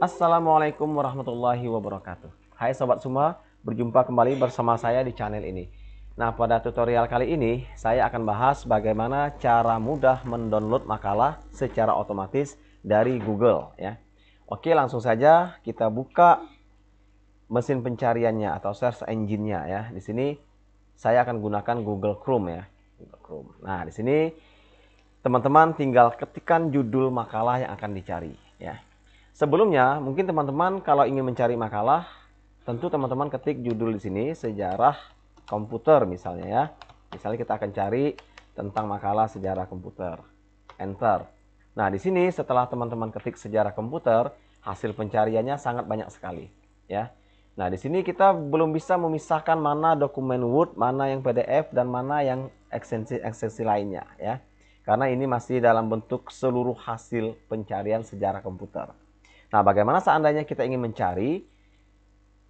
Assalamualaikum warahmatullahi wabarakatuh. Hai sobat semua, berjumpa kembali bersama saya di channel ini. Nah, pada tutorial kali ini saya akan bahas bagaimana cara mudah mendownload makalah secara otomatis dari Google ya. Oke, langsung saja kita buka mesin pencariannya atau search engine-nya ya. Di sini saya akan gunakan Google Chrome ya. Google Chrome. Nah, di sini teman-teman tinggal ketikkan judul makalah yang akan dicari ya Sebelumnya, mungkin teman-teman kalau ingin mencari makalah, tentu teman-teman ketik judul di sini sejarah komputer misalnya ya. Misalnya kita akan cari tentang makalah sejarah komputer. Enter. Nah, di sini setelah teman-teman ketik sejarah komputer, hasil pencariannya sangat banyak sekali, ya. Nah, di sini kita belum bisa memisahkan mana dokumen Word, mana yang PDF dan mana yang ekstensi-ekstensi lainnya, ya. Karena ini masih dalam bentuk seluruh hasil pencarian sejarah komputer. Nah, bagaimana seandainya kita ingin mencari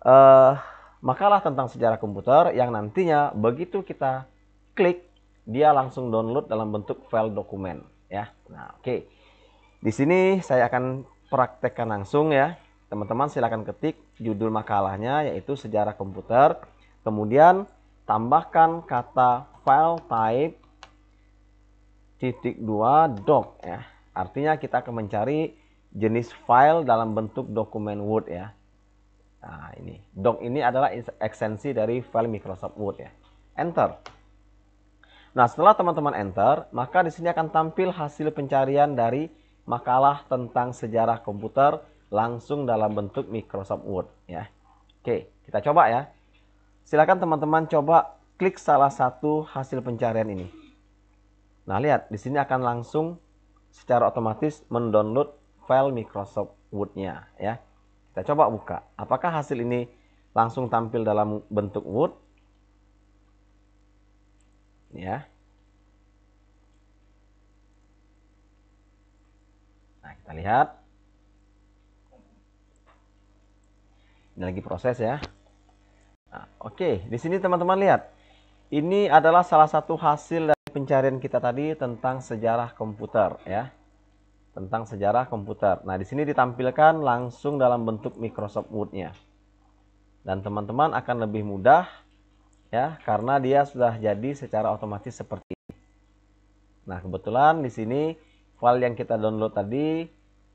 uh, makalah tentang sejarah komputer yang nantinya begitu kita klik dia langsung download dalam bentuk file dokumen ya. Nah, oke. Okay. Di sini saya akan praktekkan langsung ya. Teman-teman silahkan ketik judul makalahnya yaitu sejarah komputer. Kemudian tambahkan kata file type titik dua doc ya. Artinya kita akan mencari jenis file dalam bentuk dokumen Word ya. Nah, ini. Doc ini adalah ekstensi dari file Microsoft Word ya. Enter. Nah, setelah teman-teman enter, maka di sini akan tampil hasil pencarian dari makalah tentang sejarah komputer langsung dalam bentuk Microsoft Word ya. Oke, kita coba ya. Silakan teman-teman coba klik salah satu hasil pencarian ini. Nah, lihat di sini akan langsung secara otomatis mendownload file Microsoft Word-nya ya. Kita coba buka. Apakah hasil ini langsung tampil dalam bentuk Word? Ya. Nah, kita lihat. Ini lagi proses ya. Nah, oke, okay. di sini teman-teman lihat. Ini adalah salah satu hasil dari pencarian kita tadi tentang sejarah komputer ya tentang sejarah komputer. Nah, di sini ditampilkan langsung dalam bentuk Microsoft Word-nya. Dan teman-teman akan lebih mudah ya, karena dia sudah jadi secara otomatis seperti ini. Nah, kebetulan di sini file yang kita download tadi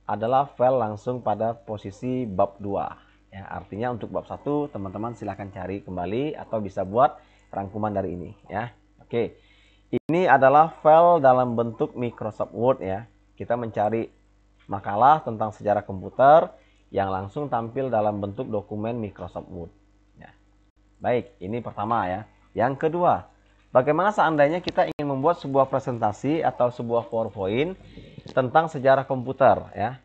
adalah file langsung pada posisi bab 2. Ya, artinya untuk bab 1 teman-teman silahkan cari kembali atau bisa buat rangkuman dari ini ya. Oke. Ini adalah file dalam bentuk Microsoft Word ya kita mencari makalah tentang sejarah komputer yang langsung tampil dalam bentuk dokumen Microsoft Word. Ya. Baik, ini pertama ya. Yang kedua, bagaimana seandainya kita ingin membuat sebuah presentasi atau sebuah PowerPoint tentang sejarah komputer ya.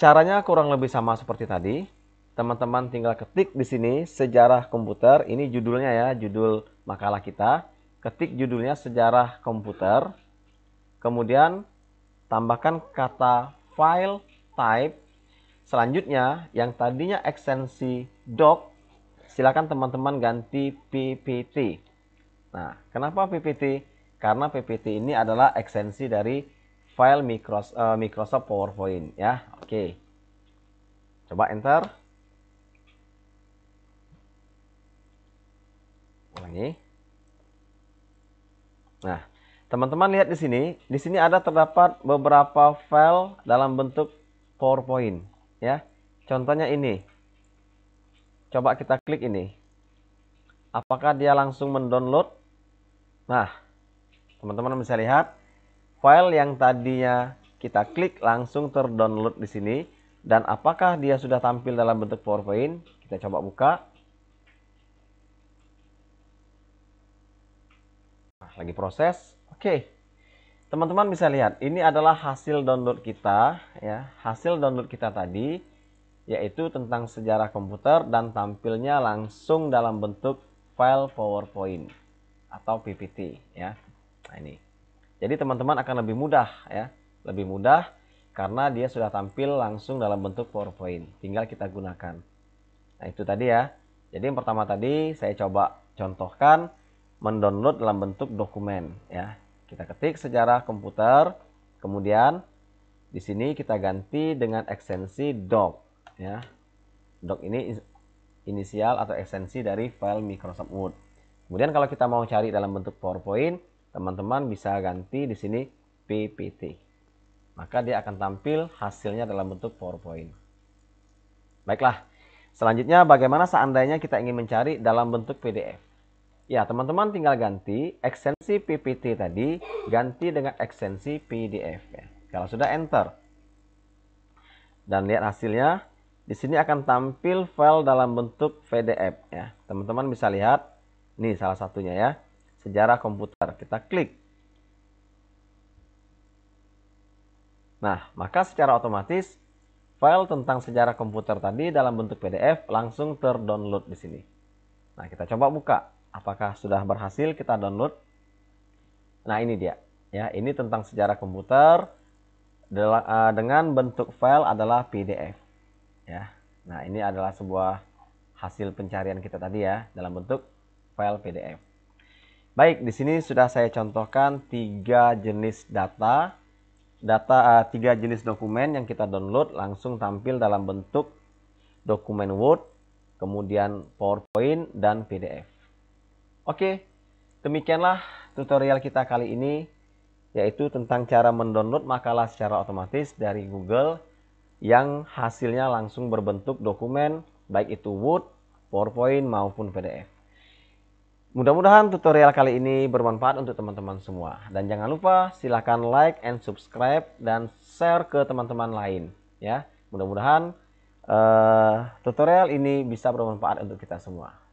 Caranya kurang lebih sama seperti tadi. Teman-teman tinggal ketik di sini sejarah komputer, ini judulnya ya, judul makalah kita. Ketik judulnya sejarah komputer. Kemudian tambahkan kata file type. Selanjutnya yang tadinya ekstensi doc silakan teman-teman ganti PPT. Nah, kenapa PPT? Karena PPT ini adalah ekstensi dari file eh, Microsoft, PowerPoint ya. Oke. Coba enter. Ulangi. Nah, Teman-teman lihat di sini, di sini ada terdapat beberapa file dalam bentuk PowerPoint, ya. Contohnya ini. Coba kita klik ini. Apakah dia langsung mendownload? Nah, teman-teman bisa lihat file yang tadinya kita klik langsung terdownload di sini dan apakah dia sudah tampil dalam bentuk PowerPoint? Kita coba buka. Nah, lagi proses. Oke. Teman-teman bisa lihat, ini adalah hasil download kita ya. Hasil download kita tadi yaitu tentang sejarah komputer dan tampilnya langsung dalam bentuk file PowerPoint atau PPT ya. Nah, ini. Jadi teman-teman akan lebih mudah ya, lebih mudah karena dia sudah tampil langsung dalam bentuk PowerPoint. Tinggal kita gunakan. Nah, itu tadi ya. Jadi yang pertama tadi saya coba contohkan mendownload dalam bentuk dokumen ya. Kita ketik sejarah komputer, kemudian di sini kita ganti dengan ekstensi doc ya. Doc ini inisial atau ekstensi dari file Microsoft Word. Kemudian kalau kita mau cari dalam bentuk PowerPoint, teman-teman bisa ganti di sini PPT. Maka dia akan tampil hasilnya dalam bentuk PowerPoint. Baiklah, selanjutnya bagaimana seandainya kita ingin mencari dalam bentuk PDF. Ya, teman-teman tinggal ganti ekstensi PPT tadi, ganti dengan ekstensi PDF. Ya. Kalau sudah enter. Dan lihat hasilnya, di sini akan tampil file dalam bentuk PDF. ya Teman-teman bisa lihat, ini salah satunya ya, sejarah komputer. Kita klik. Nah, maka secara otomatis file tentang sejarah komputer tadi dalam bentuk PDF langsung terdownload di sini. Nah, kita coba buka apakah sudah berhasil kita download nah ini dia ya ini tentang sejarah komputer eh, dengan bentuk file adalah PDF ya nah ini adalah sebuah hasil pencarian kita tadi ya dalam bentuk file PDF baik di sini sudah saya contohkan tiga jenis data data eh, tiga jenis dokumen yang kita download langsung tampil dalam bentuk dokumen Word kemudian PowerPoint dan PDF Oke, demikianlah tutorial kita kali ini, yaitu tentang cara mendownload makalah secara otomatis dari Google yang hasilnya langsung berbentuk dokumen, baik itu Word, PowerPoint, maupun PDF. Mudah-mudahan tutorial kali ini bermanfaat untuk teman-teman semua. Dan jangan lupa silahkan like and subscribe dan share ke teman-teman lain. Ya, Mudah-mudahan uh, tutorial ini bisa bermanfaat untuk kita semua.